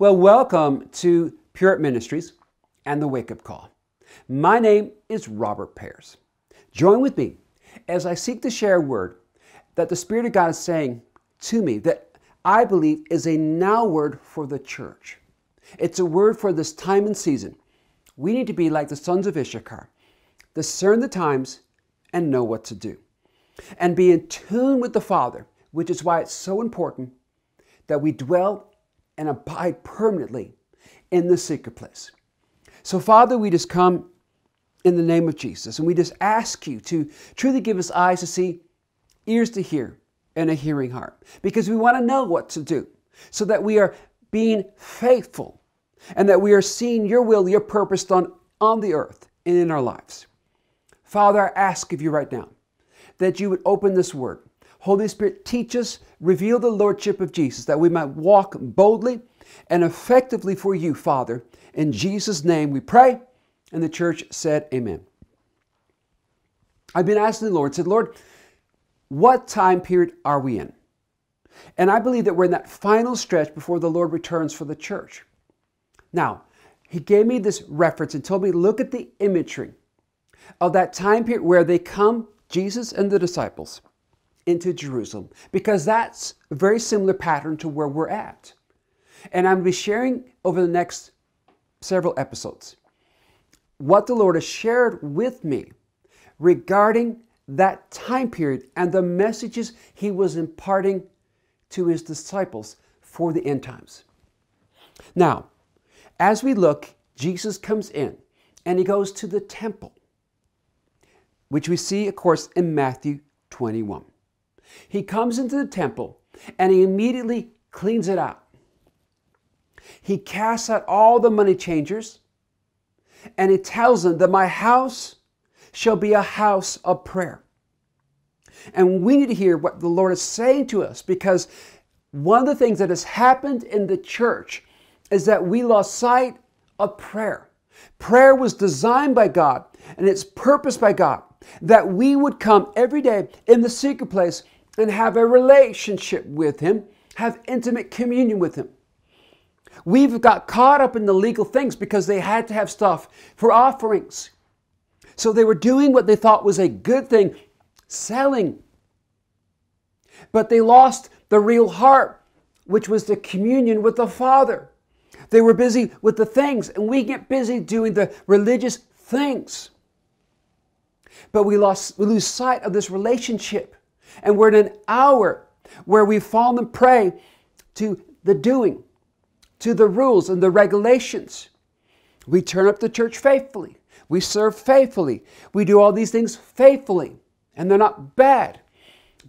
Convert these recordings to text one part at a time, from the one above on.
Well, welcome to Puritan Ministries and the Wake Up Call. My name is Robert Pears. Join with me as I seek to share a word that the Spirit of God is saying to me that I believe is a now word for the church. It's a word for this time and season. We need to be like the sons of Issachar, discern the times and know what to do, and be in tune with the Father, which is why it's so important that we dwell and abide permanently in the secret place. So, Father, we just come in the name of Jesus and we just ask you to truly give us eyes to see, ears to hear, and a hearing heart because we want to know what to do so that we are being faithful and that we are seeing your will, your purpose done on the earth and in our lives. Father, I ask of you right now that you would open this word. Holy Spirit, teach us, Reveal the Lordship of Jesus that we might walk boldly and effectively for you, Father. In Jesus' name we pray. And the church said, Amen. I've been asking the Lord, said, Lord, what time period are we in? And I believe that we're in that final stretch before the Lord returns for the church. Now, he gave me this reference and told me, look at the imagery of that time period where they come, Jesus and the disciples into Jerusalem because that's a very similar pattern to where we're at. And I'm going to be sharing over the next several episodes what the Lord has shared with me regarding that time period and the messages he was imparting to his disciples for the end times. Now, as we look, Jesus comes in and he goes to the temple, which we see, of course, in Matthew 21. He comes into the temple and he immediately cleans it out. He casts out all the money changers and he tells them that my house shall be a house of prayer. And we need to hear what the Lord is saying to us because one of the things that has happened in the church is that we lost sight of prayer. Prayer was designed by God and it's purposed by God that we would come every day in the secret place and have a relationship with Him, have intimate communion with Him. We've got caught up in the legal things because they had to have stuff for offerings. So they were doing what they thought was a good thing, selling. But they lost the real heart, which was the communion with the Father. They were busy with the things, and we get busy doing the religious things. But we, lost, we lose sight of this relationship. And we're in an hour where we've fallen prey to the doing, to the rules and the regulations. We turn up the church faithfully. We serve faithfully. We do all these things faithfully. And they're not bad.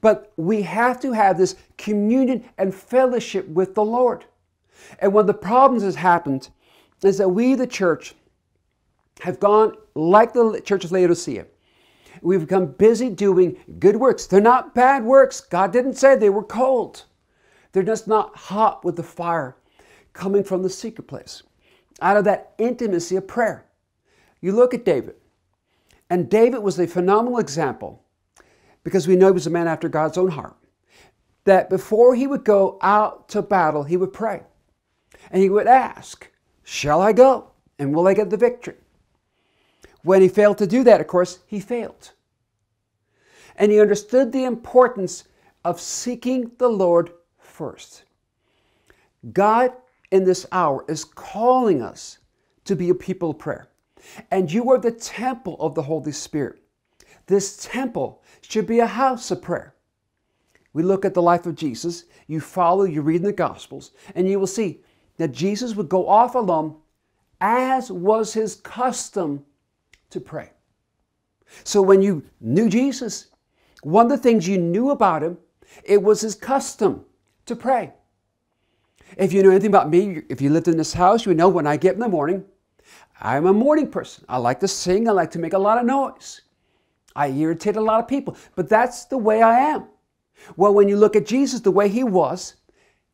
But we have to have this communion and fellowship with the Lord. And one of the problems that's happened is that we, the church, have gone like the church of Laodicea we have become busy doing good works. They're not bad works. God didn't say they were cold. They're just not hot with the fire coming from the secret place, out of that intimacy of prayer. You look at David, and David was a phenomenal example because we know he was a man after God's own heart. That before he would go out to battle, he would pray and he would ask, Shall I go? And will I get the victory? When he failed to do that, of course, he failed. And he understood the importance of seeking the Lord first. God in this hour is calling us to be a people of prayer. And you are the temple of the Holy Spirit. This temple should be a house of prayer. We look at the life of Jesus, you follow, you read in the Gospels, and you will see that Jesus would go off alone, as was his custom to pray. So when you knew Jesus, one of the things you knew about him, it was his custom to pray. If you know anything about me, if you lived in this house, you know when I get in the morning, I'm a morning person. I like to sing, I like to make a lot of noise. I irritate a lot of people, but that's the way I am. Well, when you look at Jesus the way he was,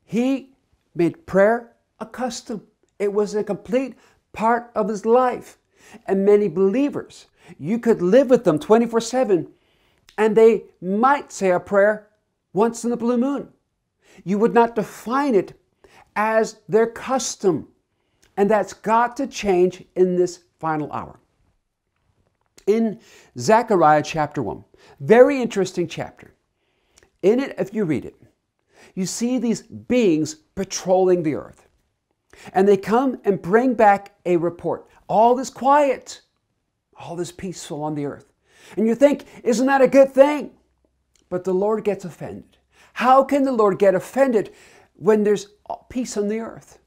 he made prayer a custom. It was a complete part of his life and many believers. You could live with them 24 7, and they might say a prayer once in the blue moon. You would not define it as their custom. And that's got to change in this final hour. In Zechariah chapter 1, very interesting chapter. In it, if you read it, you see these beings patrolling the earth. And they come and bring back a report all this quiet, all this peaceful on the earth. And you think, isn't that a good thing? But the Lord gets offended. How can the Lord get offended when there's peace on the earth?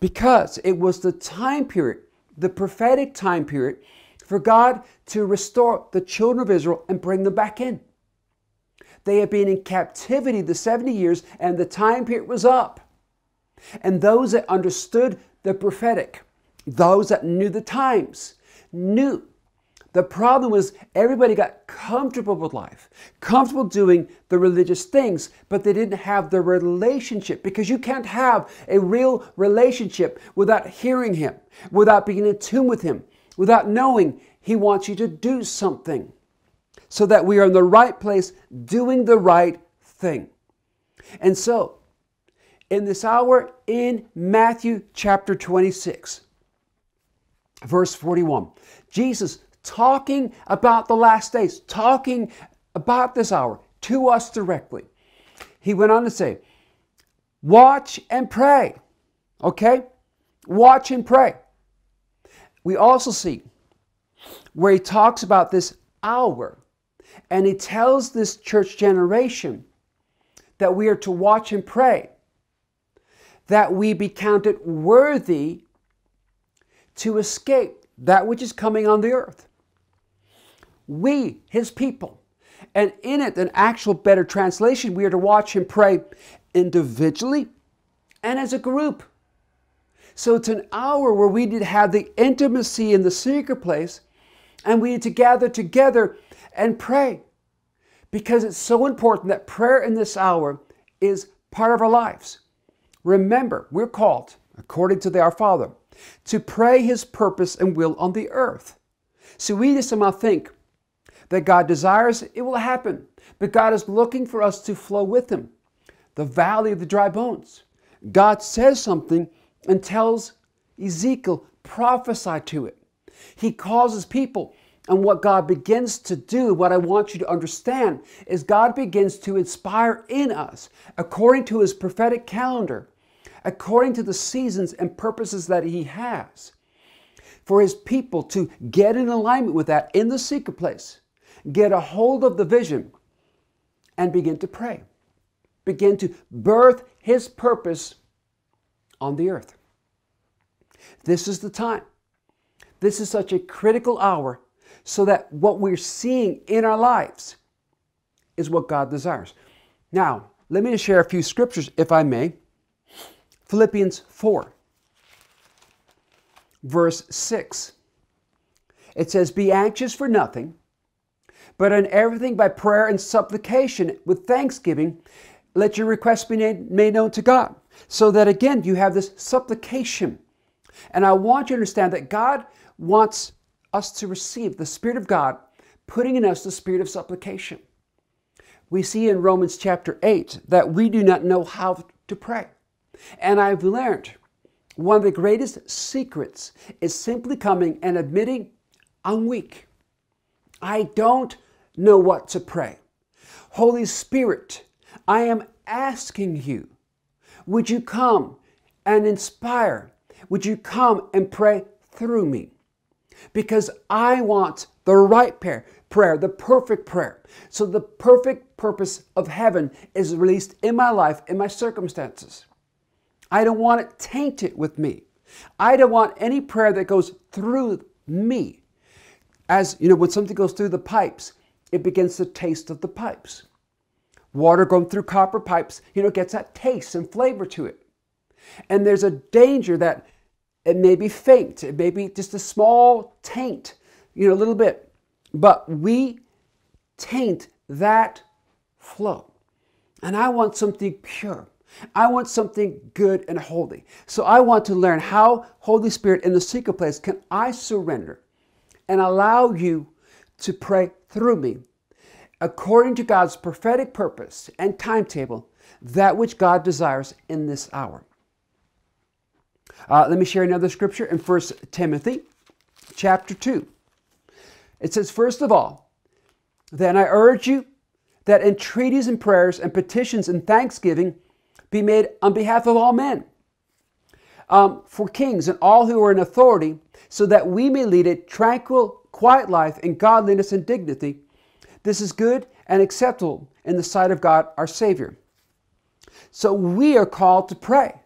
Because it was the time period, the prophetic time period, for God to restore the children of Israel and bring them back in. They had been in captivity the 70 years, and the time period was up. And those that understood the prophetic, those that knew the times knew. The problem was everybody got comfortable with life, comfortable doing the religious things, but they didn't have the relationship because you can't have a real relationship without hearing Him, without being in tune with Him, without knowing He wants you to do something so that we are in the right place doing the right thing. And so, in this hour in Matthew chapter 26, Verse 41 Jesus talking about the last days, talking about this hour to us directly. He went on to say, Watch and pray. Okay? Watch and pray. We also see where he talks about this hour and he tells this church generation that we are to watch and pray, that we be counted worthy to escape that which is coming on the earth. We, his people, and in it, an actual better translation, we are to watch him pray individually and as a group. So it's an hour where we need to have the intimacy in the secret place and we need to gather together and pray because it's so important that prayer in this hour is part of our lives. Remember, we're called, according to the, our Father, to pray His purpose and will on the earth. So we just somehow think that God desires it will happen, but God is looking for us to flow with Him. The valley of the dry bones. God says something and tells Ezekiel, prophesy to it. He causes people. And what God begins to do, what I want you to understand, is God begins to inspire in us, according to his prophetic calendar, according to the seasons and purposes that He has. For His people to get in alignment with that in the secret place, get a hold of the vision, and begin to pray. Begin to birth His purpose on the earth. This is the time. This is such a critical hour so that what we're seeing in our lives is what God desires. Now, let me share a few scriptures, if I may, Philippians 4, verse 6. It says, Be anxious for nothing, but in everything by prayer and supplication with thanksgiving, let your requests be made known to God. So that again, you have this supplication. And I want you to understand that God wants us to receive the Spirit of God, putting in us the spirit of supplication. We see in Romans chapter 8 that we do not know how to pray. And I've learned one of the greatest secrets is simply coming and admitting, I'm weak. I don't know what to pray. Holy Spirit, I am asking you, would you come and inspire? Would you come and pray through me? Because I want the right prayer, prayer, the perfect prayer. So the perfect purpose of heaven is released in my life, in my circumstances. I don't want it tainted with me. I don't want any prayer that goes through me. As you know, when something goes through the pipes, it begins to taste of the pipes. Water going through copper pipes, you know, gets that taste and flavor to it. And there's a danger that it may be faint, it may be just a small taint, you know, a little bit. But we taint that flow. And I want something pure. I want something good and holy. So I want to learn how Holy Spirit in the secret place can I surrender and allow you to pray through me according to God's prophetic purpose and timetable, that which God desires in this hour. Uh, let me share another scripture in 1 Timothy chapter 2. It says, First of all, then I urge you that entreaties and prayers and petitions and thanksgiving be made on behalf of all men, um, for kings and all who are in authority, so that we may lead a tranquil, quiet life in godliness and dignity. This is good and acceptable in the sight of God our Savior. So we are called to pray.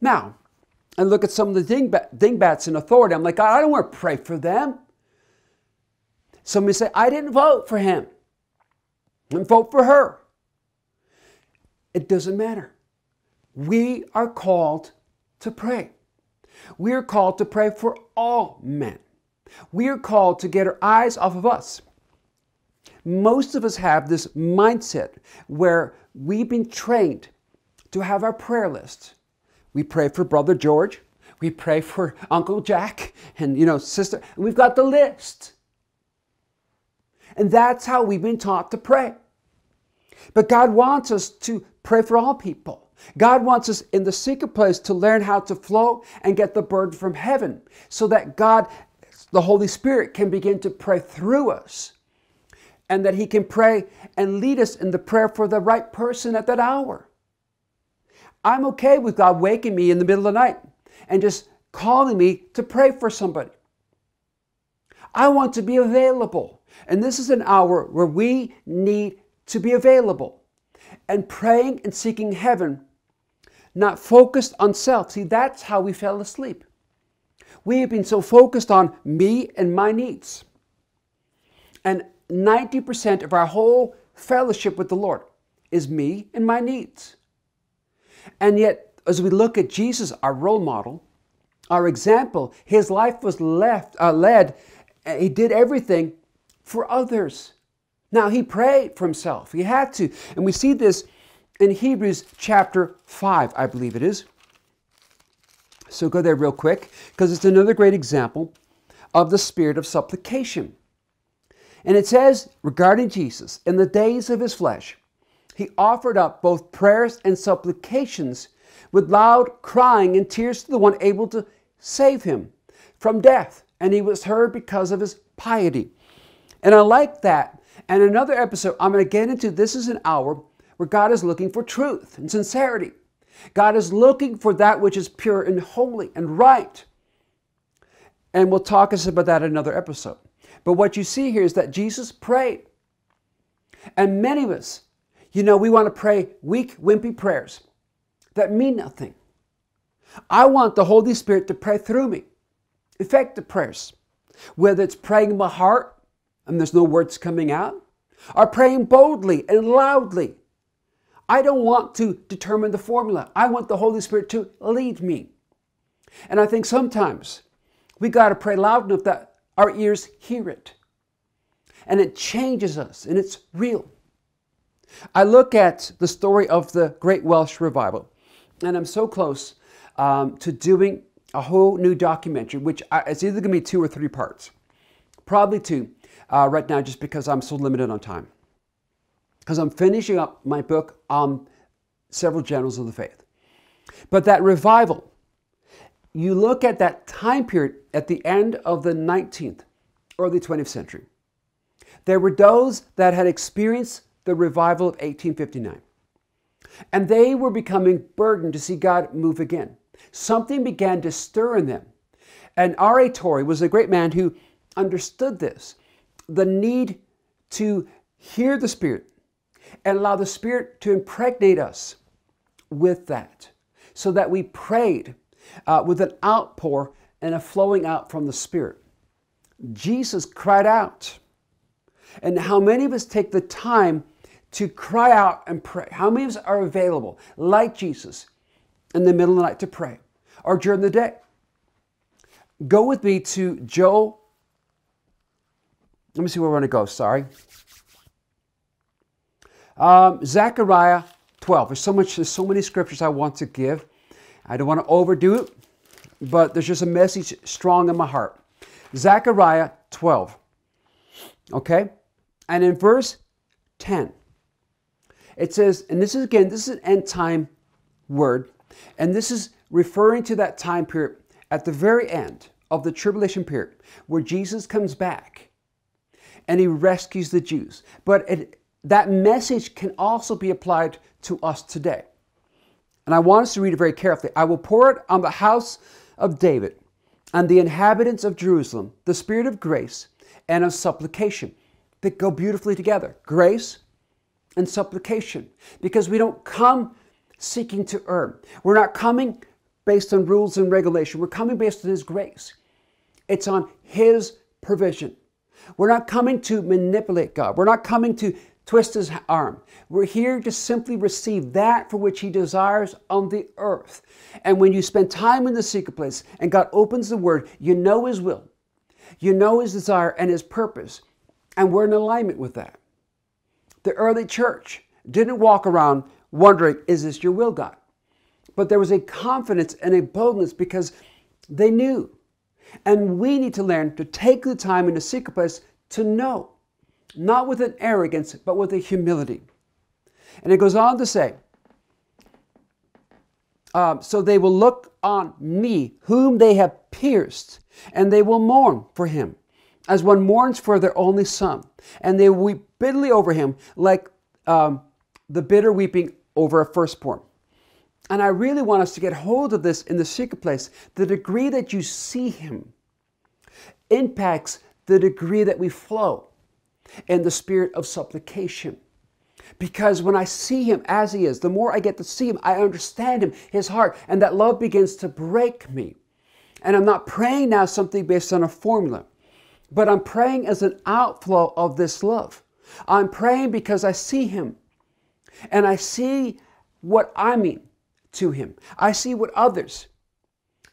Now, and look at some of the dingbats in authority. I'm like, God, I don't want to pray for them. Somebody say, I didn't vote for him. I didn't vote for her. It doesn't matter we are called to pray. We are called to pray for all men. We are called to get our eyes off of us. Most of us have this mindset where we've been trained to have our prayer list. We pray for Brother George, we pray for Uncle Jack, and you know, sister. We've got the list. And that's how we've been taught to pray. But God wants us to pray for all people. God wants us in the secret place to learn how to flow and get the burden from heaven so that God, the Holy Spirit, can begin to pray through us and that He can pray and lead us in the prayer for the right person at that hour. I'm okay with God waking me in the middle of the night and just calling me to pray for somebody. I want to be available. And this is an hour where we need to be available. And praying and seeking heaven not focused on self. See, that's how we fell asleep. We have been so focused on me and my needs. And 90% of our whole fellowship with the Lord is me and my needs. And yet, as we look at Jesus, our role model, our example, his life was left, uh, led, he did everything for others. Now, he prayed for himself, he had to. And we see this in Hebrews chapter 5, I believe it is. So go there real quick because it's another great example of the spirit of supplication. And it says regarding Jesus, in the days of his flesh, he offered up both prayers and supplications with loud crying and tears to the one able to save him from death. And he was heard because of his piety. And I like that. And another episode, I'm going to get into this is an hour where God is looking for truth and sincerity. God is looking for that which is pure and holy and right. And we'll talk us about that in another episode. But what you see here is that Jesus prayed. And many of us, you know, we want to pray weak, wimpy prayers that mean nothing. I want the Holy Spirit to pray through me, effective prayers, whether it's praying in my heart and there's no words coming out, or praying boldly and loudly I don't want to determine the formula. I want the Holy Spirit to lead me. And I think sometimes we got to pray loud enough that our ears hear it. And it changes us, and it's real. I look at the story of the Great Welsh Revival, and I'm so close um, to doing a whole new documentary, which I, it's either going to be two or three parts, probably two uh, right now, just because I'm so limited on time because I'm finishing up my book on several generals of the faith. But that revival, you look at that time period at the end of the 19th, early 20th century. There were those that had experienced the revival of 1859, and they were becoming burdened to see God move again. Something began to stir in them. And R.A. Torrey was a great man who understood this the need to hear the Spirit, and allow the Spirit to impregnate us with that so that we prayed uh, with an outpour and a flowing out from the Spirit. Jesus cried out. And how many of us take the time to cry out and pray? How many of us are available, like Jesus, in the middle of the night to pray or during the day? Go with me to Joel. Let me see where we're going to go. Sorry. Um, Zechariah 12. There's so much, there's so many scriptures I want to give. I don't want to overdo it, but there's just a message strong in my heart. Zechariah 12. Okay? And in verse 10, it says, and this is again, this is an end time word, and this is referring to that time period at the very end of the tribulation period where Jesus comes back and he rescues the Jews. But it, that message can also be applied to us today. And I want us to read it very carefully. I will pour it on the house of David and the inhabitants of Jerusalem, the spirit of grace and of supplication that go beautifully together grace and supplication. Because we don't come seeking to earn, we're not coming based on rules and regulation, we're coming based on His grace. It's on His provision. We're not coming to manipulate God. We're not coming to twist his arm. We're here to simply receive that for which he desires on the earth. And when you spend time in the secret place and God opens the word, you know his will, you know his desire and his purpose. And we're in alignment with that. The early church didn't walk around wondering, is this your will, God? But there was a confidence and a boldness because they knew. And we need to learn to take the time in the secret place to know not with an arrogance, but with a humility. And it goes on to say, uh, so they will look on me, whom they have pierced, and they will mourn for him, as one mourns for their only son. And they weep bitterly over him, like um, the bitter weeping over a firstborn. And I really want us to get hold of this in the secret place. The degree that you see him impacts the degree that we flow and the spirit of supplication. Because when I see him as he is, the more I get to see him, I understand him, his heart, and that love begins to break me. And I'm not praying now something based on a formula, but I'm praying as an outflow of this love. I'm praying because I see him and I see what I mean to him. I see what others.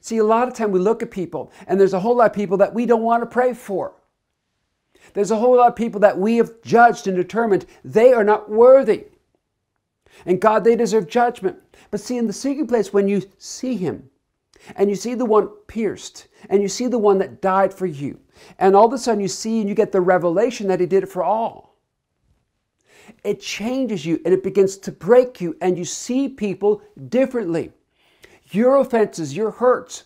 See, a lot of time we look at people and there's a whole lot of people that we don't want to pray for. There's a whole lot of people that we have judged and determined they are not worthy. And God, they deserve judgment. But see, in the secret place, when you see Him, and you see the one pierced, and you see the one that died for you, and all of a sudden you see and you get the revelation that He did it for all. It changes you and it begins to break you, and you see people differently. Your offenses, your hurts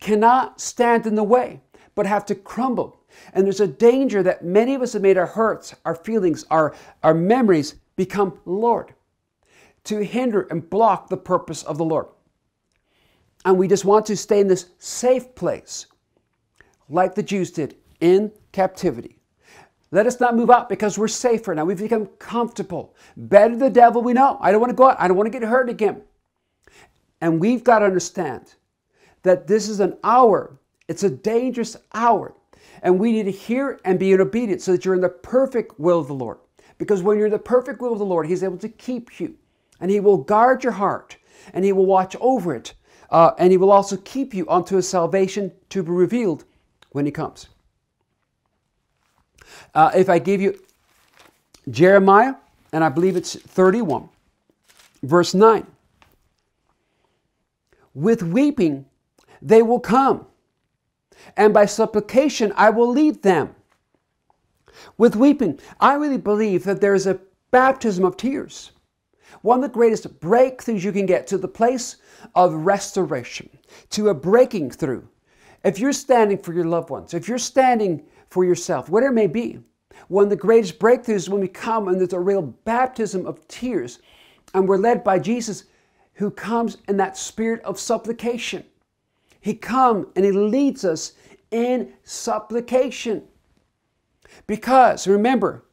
cannot stand in the way, but have to crumble and there's a danger that many of us have made our hurts, our feelings, our, our memories become Lord to hinder and block the purpose of the Lord. And we just want to stay in this safe place, like the Jews did in captivity. Let us not move out because we're safer now. We've become comfortable. Better the devil we know. I don't want to go out. I don't want to get hurt again. And we've got to understand that this is an hour, it's a dangerous hour and we need to hear and be in obedience so that you're in the perfect will of the Lord. Because when you're in the perfect will of the Lord, He's able to keep you. And He will guard your heart. And He will watch over it. Uh, and He will also keep you unto His salvation to be revealed when He comes. Uh, if I give you Jeremiah, and I believe it's 31, verse 9. With weeping they will come and by supplication I will lead them. With weeping, I really believe that there is a baptism of tears. One of the greatest breakthroughs you can get to the place of restoration, to a breaking through. If you're standing for your loved ones, if you're standing for yourself, whatever it may be, one of the greatest breakthroughs is when we come and there's a real baptism of tears and we're led by Jesus who comes in that spirit of supplication. He comes and He leads us in supplication. Because remember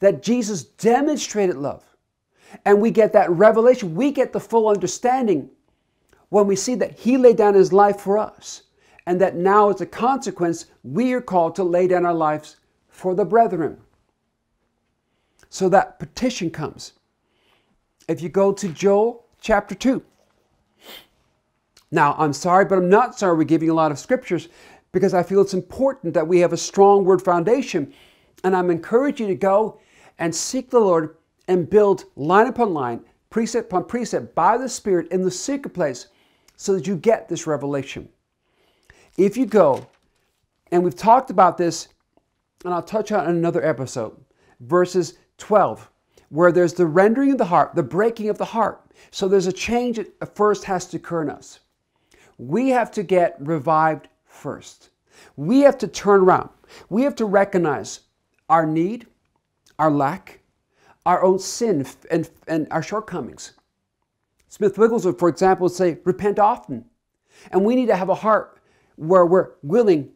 that Jesus demonstrated love. And we get that revelation, we get the full understanding when we see that He laid down His life for us. And that now, as a consequence, we are called to lay down our lives for the brethren. So that petition comes. If you go to Joel chapter 2, now, I'm sorry, but I'm not sorry we're giving a lot of scriptures because I feel it's important that we have a strong word foundation. And I'm encouraging you to go and seek the Lord and build line upon line, precept upon precept by the Spirit in the secret place so that you get this revelation. If you go, and we've talked about this, and I'll touch on another episode, verses 12, where there's the rendering of the heart, the breaking of the heart. So there's a change that first has to occur in us. We have to get revived first. We have to turn around. We have to recognize our need, our lack, our own sin, and, and our shortcomings. Smith Wigglesworth, for example, would say, repent often. And we need to have a heart where we're willing,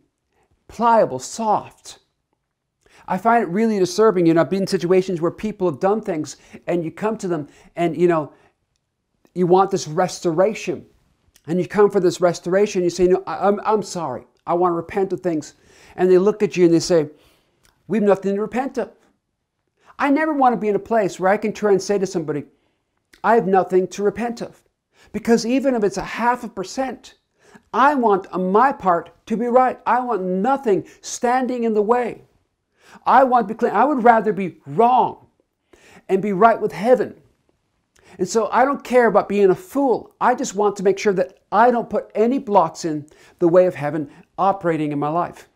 pliable, soft. I find it really disturbing, you know, I've been in situations where people have done things and you come to them and, you know, you want this restoration and you come for this restoration, you say, No, I'm, I'm sorry. I want to repent of things. And they look at you and they say, We have nothing to repent of. I never want to be in a place where I can turn and say to somebody, I have nothing to repent of. Because even if it's a half a percent, I want on my part to be right. I want nothing standing in the way. I want to be clean. I would rather be wrong and be right with heaven and so I don't care about being a fool. I just want to make sure that I don't put any blocks in the way of heaven operating in my life.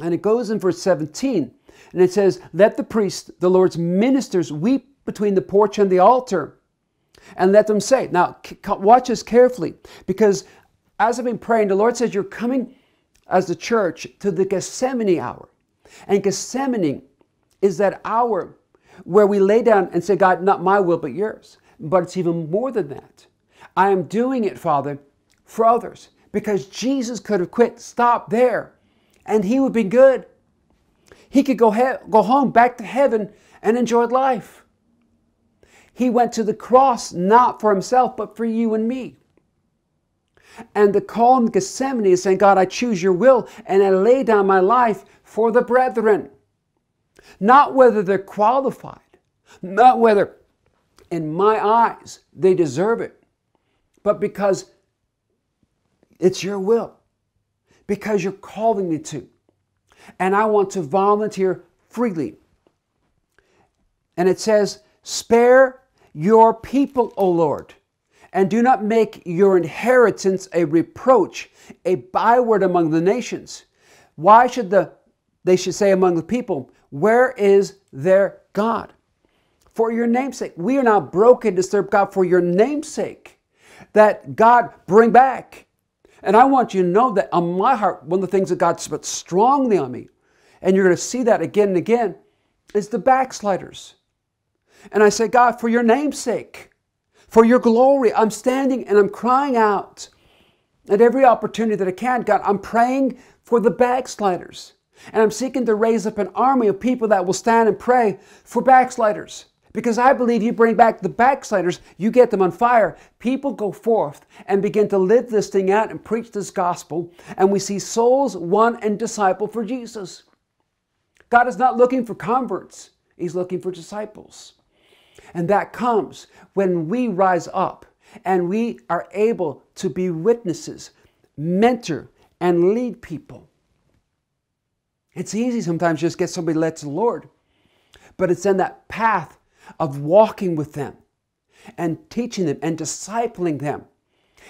And it goes in verse 17 and it says, Let the priest, the Lord's ministers, weep between the porch and the altar and let them say. Now, watch this carefully because as I've been praying, the Lord says, You're coming as the church to the Gethsemane hour. And Gethsemane is that hour where we lay down and say, God, not my will, but yours. But it's even more than that. I am doing it, Father, for others, because Jesus could have quit, stopped there, and he would be good. He could go, he- go home, back to heaven, and enjoy life. He went to the cross not for himself, but for you and me. And the call in Gethsemane is saying, God, I choose your will and I lay down my life for the brethren not whether they're qualified, not whether, in my eyes, they deserve it, but because it's your will, because you're calling me to. And I want to volunteer freely. And it says, Spare your people, O Lord, and do not make your inheritance a reproach, a byword among the nations. Why should the, they should say among the people, where is their God? For your namesake. We are not broken, to serve God, for your namesake. That God bring back. And I want you to know that on my heart, one of the things that God's put strongly on me, and you're going to see that again and again, is the backsliders. And I say, God, for your namesake, for your glory, I'm standing and I'm crying out at every opportunity that I can. God, I'm praying for the backsliders. And I'm seeking to raise up an army of people that will stand and pray for backsliders. Because I believe you bring back the backsliders, you get them on fire. People go forth and begin to live this thing out and preach this gospel, and we see souls won and disciple for Jesus. God is not looking for converts, He's looking for disciples. And that comes when we rise up and we are able to be witnesses, mentor, and lead people. It's easy sometimes just get somebody led to the Lord, but it's in that path of walking with them and teaching them and discipling them.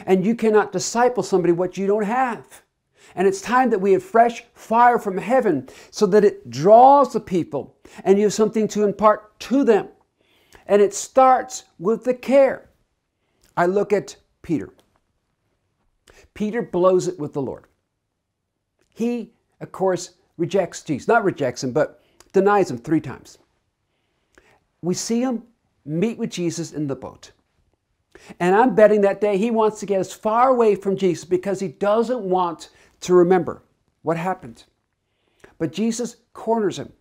And you cannot disciple somebody what you don't have. And it's time that we have fresh fire from heaven so that it draws the people and you have something to impart to them. And it starts with the care. I look at Peter. Peter blows it with the Lord. He, of course, rejects Jesus. Not rejects him, but denies him three times. We see him meet with Jesus in the boat. And I'm betting that day he wants to get as far away from Jesus because he doesn't want to remember what happened. But Jesus corners him.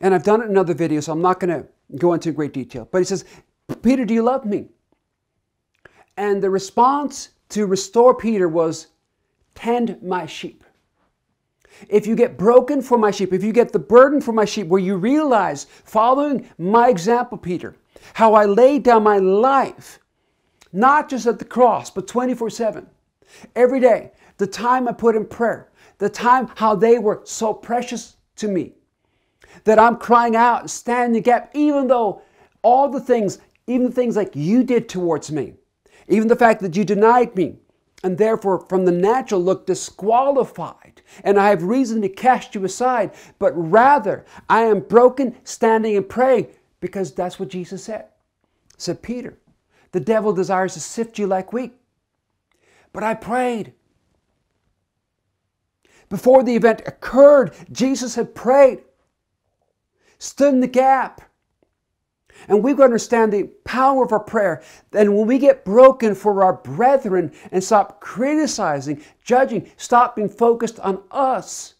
And I've done it in other videos, so I'm not going to go into great detail. But he says, Peter, do you love me? And the response to restore Peter was, Tend my sheep if you get broken for my sheep, if you get the burden for my sheep, where you realize, following my example, Peter, how I laid down my life, not just at the cross, but 24 7, every day, the time I put in prayer, the time how they were so precious to me, that I'm crying out and standing the gap, even though all the things, even the things like you did towards me, even the fact that you denied me, and therefore from the natural look disqualified, and I have reason to cast you aside, but rather I am broken, standing and praying, because that's what Jesus said. Said Peter, the devil desires to sift you like wheat. But I prayed. Before the event occurred, Jesus had prayed, stood in the gap, and we've to understand the power of our prayer. And when we get broken for our brethren and stop criticizing, judging, stop being focused on us,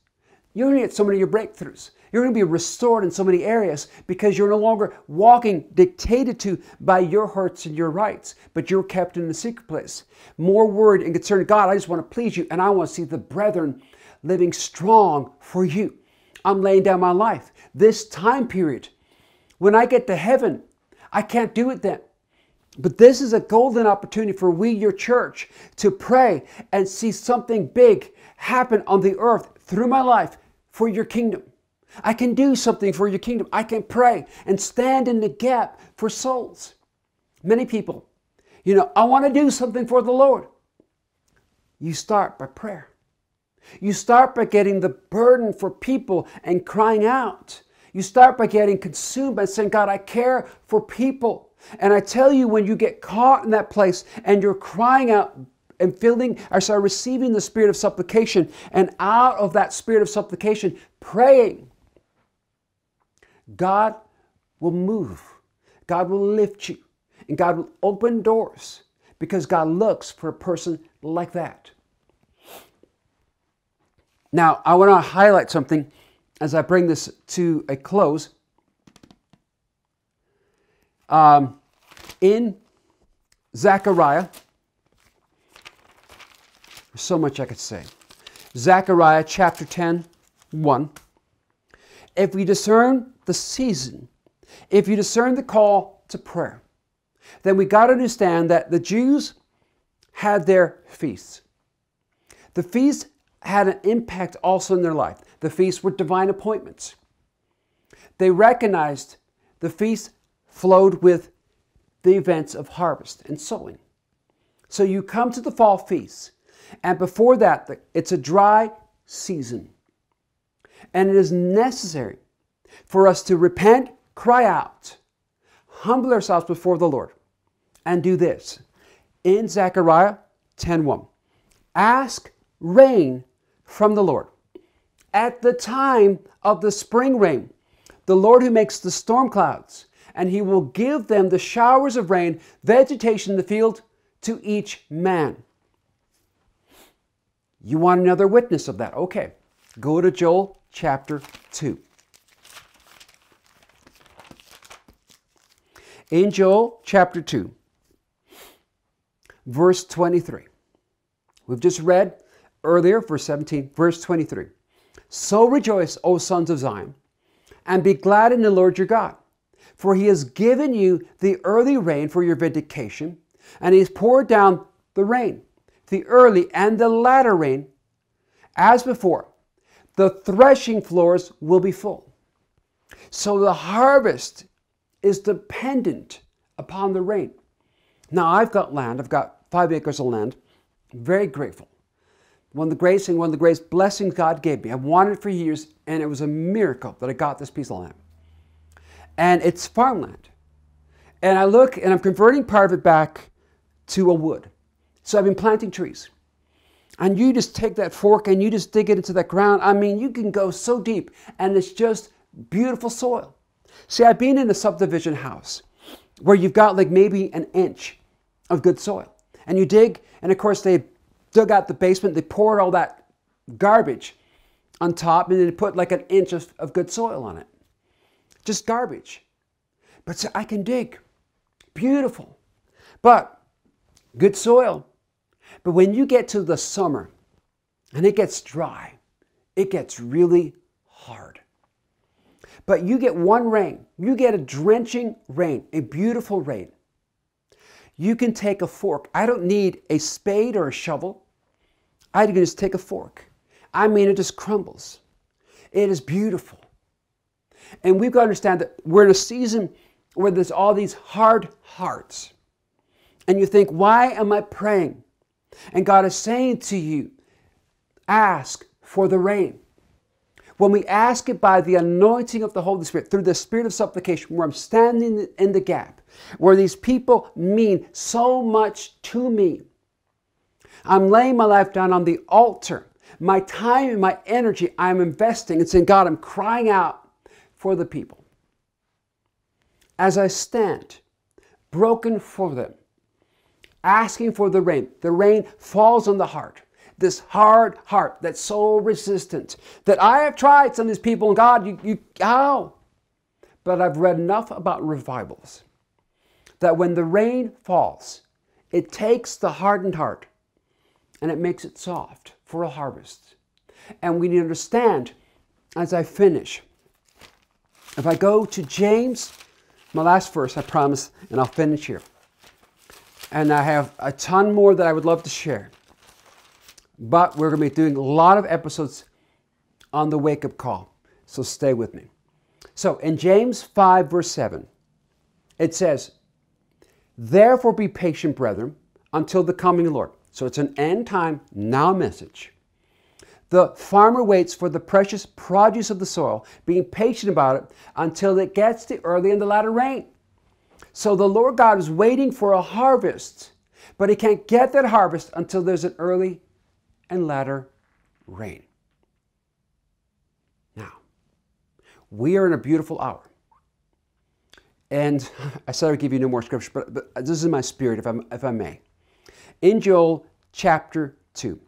you're going to get so many of your breakthroughs. You're going to be restored in so many areas because you're no longer walking dictated to by your hurts and your rights, but you're kept in the secret place. More worried and concerned, God, I just want to please you and I want to see the brethren living strong for you. I'm laying down my life. This time period, when I get to heaven, I can't do it then. But this is a golden opportunity for we, your church, to pray and see something big happen on the earth through my life for your kingdom. I can do something for your kingdom. I can pray and stand in the gap for souls. Many people, you know, I want to do something for the Lord. You start by prayer. You start by getting the burden for people and crying out you start by getting consumed by saying, God, I care for people. And I tell you, when you get caught in that place and you're crying out, and feeling or start receiving the spirit of supplication and out of that spirit of supplication praying god will move god will lift you and god will open doors because god looks for a person like that now i want to highlight something as I bring this to a close, um, in Zechariah, there's so much I could say. Zechariah chapter 10, 1. If we discern the season, if you discern the call to prayer, then we got to understand that the Jews had their feasts. The feasts had an impact also in their life. The feasts were divine appointments. They recognized the feasts flowed with the events of harvest and sowing. So you come to the fall feasts, and before that, it's a dry season. And it is necessary for us to repent, cry out, humble ourselves before the Lord, and do this. In Zechariah 10:1, ask rain from the Lord at the time of the spring rain, the Lord who makes the storm clouds, and he will give them the showers of rain, vegetation in the field to each man. You want another witness of that? Okay, go to Joel chapter 2. In Joel chapter 2, verse 23, we've just read earlier, verse 17, verse 23. So rejoice, O sons of Zion, and be glad in the Lord your God, for he has given you the early rain for your vindication, and he has poured down the rain, the early and the latter rain, as before. The threshing floors will be full. So the harvest is dependent upon the rain. Now, I've got land, I've got five acres of land, very grateful one of the greatest and one of the greatest blessings God gave me. I wanted it for years, and it was a miracle that I got this piece of land. And it's farmland. And I look, and I'm converting part of it back to a wood. So I've been planting trees. And you just take that fork and you just dig it into that ground. I mean, you can go so deep, and it's just beautiful soil. See, I've been in a subdivision house where you've got like maybe an inch of good soil. And you dig, and of course, they dug out the basement, they poured all that garbage on top, and then they put like an inch of, of good soil on it. Just garbage. But so I can dig. Beautiful. But good soil. But when you get to the summer and it gets dry, it gets really hard. But you get one rain, you get a drenching rain, a beautiful rain. You can take a fork. I don't need a spade or a shovel. I can just take a fork. I mean, it just crumbles. It is beautiful. And we've got to understand that we're in a season where there's all these hard hearts. And you think, why am I praying? And God is saying to you, ask for the rain. When we ask it by the anointing of the Holy Spirit, through the spirit of supplication, where I'm standing in the gap, where these people mean so much to me, I'm laying my life down on the altar. My time and my energy, I'm investing. It's in God. I'm crying out for the people. As I stand, broken for them, asking for the rain, the rain falls on the heart. This hard heart that's so resistant, that I have tried some of these people, and God, you, you how? But I've read enough about revivals that when the rain falls, it takes the hardened heart and it makes it soft for a harvest. And we need to understand as I finish. If I go to James, my last verse, I promise, and I'll finish here. And I have a ton more that I would love to share. But we're going to be doing a lot of episodes on the wake up call. So stay with me. So in James 5, verse 7, it says, Therefore be patient, brethren, until the coming of the Lord. So it's an end time now message. The farmer waits for the precious produce of the soil, being patient about it until it gets the early and the latter rain. So the Lord God is waiting for a harvest, but He can't get that harvest until there's an early and latter rain. Now, we are in a beautiful hour. And I said I'd give you no more scripture, but, but this is my spirit, if, i if I may in Joel chapter 2,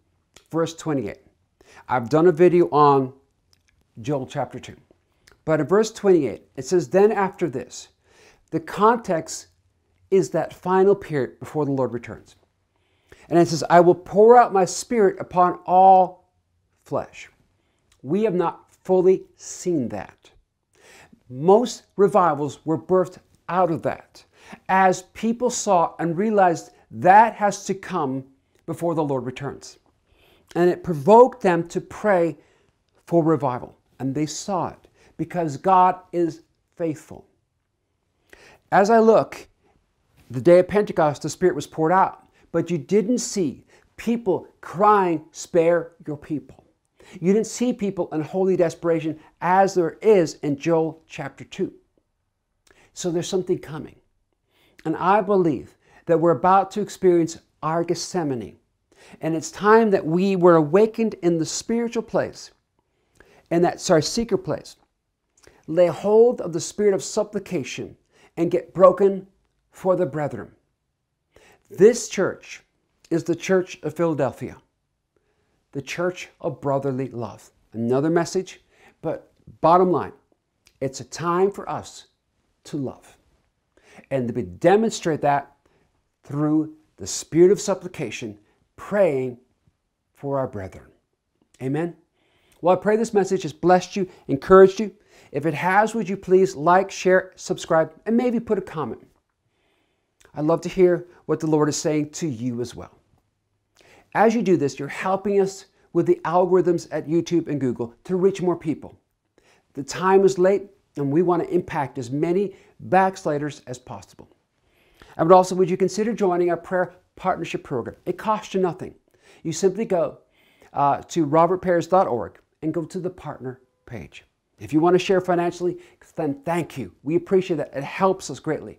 verse 28. I've done a video on Joel chapter 2. But in verse 28, it says, Then after this, the context is that final period before the Lord returns. And it says, I will pour out my spirit upon all flesh. We have not fully seen that. Most revivals were birthed out of that as people saw and realized that has to come before the Lord returns. And it provoked them to pray for revival. And they saw it because God is faithful. As I look, the day of Pentecost, the Spirit was poured out, but you didn't see people crying, Spare your people. You didn't see people in holy desperation as there is in Joel chapter 2. So there's something coming. And I believe that we're about to experience our Gethsemane. And it's time that we were awakened in the spiritual place, and that's our secret place. Lay hold of the spirit of supplication and get broken for the brethren. This church is the Church of Philadelphia, the Church of Brotherly Love. Another message, but bottom line, it's a time for us to love. And to demonstrate that through the spirit of supplication, praying for our brethren. Amen. Well, I pray this message has blessed you, encouraged you. If it has, would you please like, share, subscribe, and maybe put a comment? I'd love to hear what the Lord is saying to you as well. As you do this, you're helping us with the algorithms at YouTube and Google to reach more people. The time is late, and we want to impact as many backsliders as possible. I would also, would you consider joining our prayer partnership program? It costs you nothing. You simply go uh, to robertpears.org and go to the partner page. If you want to share financially, then thank you. We appreciate that. It helps us greatly.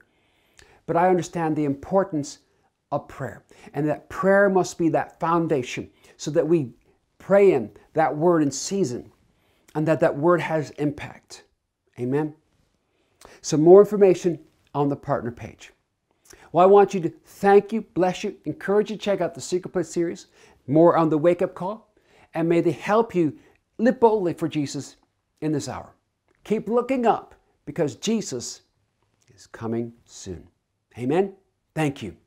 But I understand the importance of prayer and that prayer must be that foundation so that we pray in that word in season and that that word has impact. Amen. Some more information on the partner page. Well, I want you to thank you, bless you, encourage you to check out the Secret Place series, more on the wake up call, and may they help you live boldly for Jesus in this hour. Keep looking up because Jesus is coming soon. Amen. Thank you.